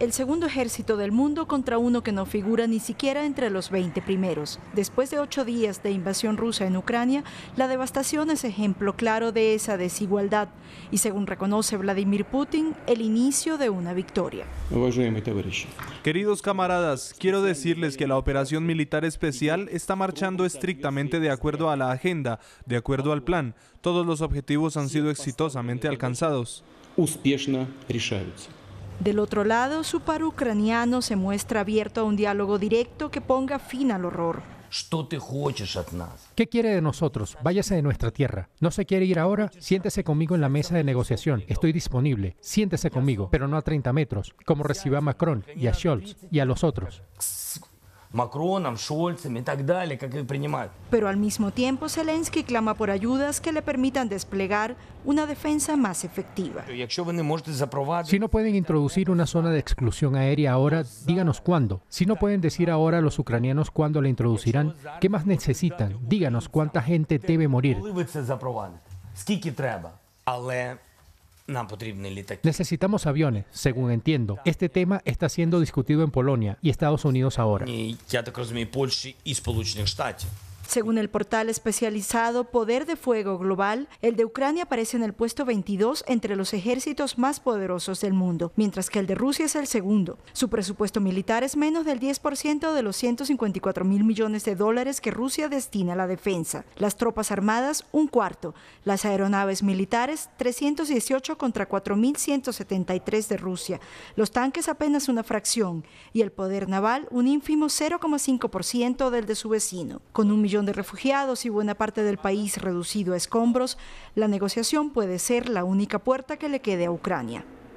el segundo ejército del mundo contra uno que no figura ni siquiera entre los 20 primeros. Después de ocho días de invasión rusa en Ucrania, la devastación es ejemplo claro de esa desigualdad y, según reconoce Vladimir Putin, el inicio de una victoria. Queridos camaradas, quiero decirles que la operación militar especial está marchando estrictamente de acuerdo a la agenda, de acuerdo al plan. Todos los objetivos han sido exitosamente alcanzados. Del otro lado, su par ucraniano se muestra abierto a un diálogo directo que ponga fin al horror. ¿Qué quiere de nosotros? Váyase de nuestra tierra. ¿No se quiere ir ahora? Siéntese conmigo en la mesa de negociación. Estoy disponible. Siéntese conmigo, pero no a 30 metros, como reciba a Macron y a Scholz y a los otros. Pero al mismo tiempo Zelensky clama por ayudas que le permitan desplegar una defensa más efectiva. Si no pueden introducir una zona de exclusión aérea ahora, díganos cuándo. Si no pueden decir ahora a los ucranianos cuándo la introducirán, ¿qué más necesitan? Díganos cuánta gente debe morir. Pues, Necesitamos aviones, según entiendo. Este tema está siendo discutido en Polonia y Estados Unidos ahora. Según el portal especializado Poder de Fuego Global, el de Ucrania aparece en el puesto 22 entre los ejércitos más poderosos del mundo, mientras que el de Rusia es el segundo. Su presupuesto militar es menos del 10% de los 154 mil millones de dólares que Rusia destina a la defensa. Las tropas armadas, un cuarto. Las aeronaves militares, 318 contra 4.173 de Rusia. Los tanques apenas una fracción. Y el poder naval, un ínfimo 0,5% del de su vecino. Con un millón de refugiados y buena parte del país reducido a escombros, la negociación puede ser la única puerta que le quede a Ucrania.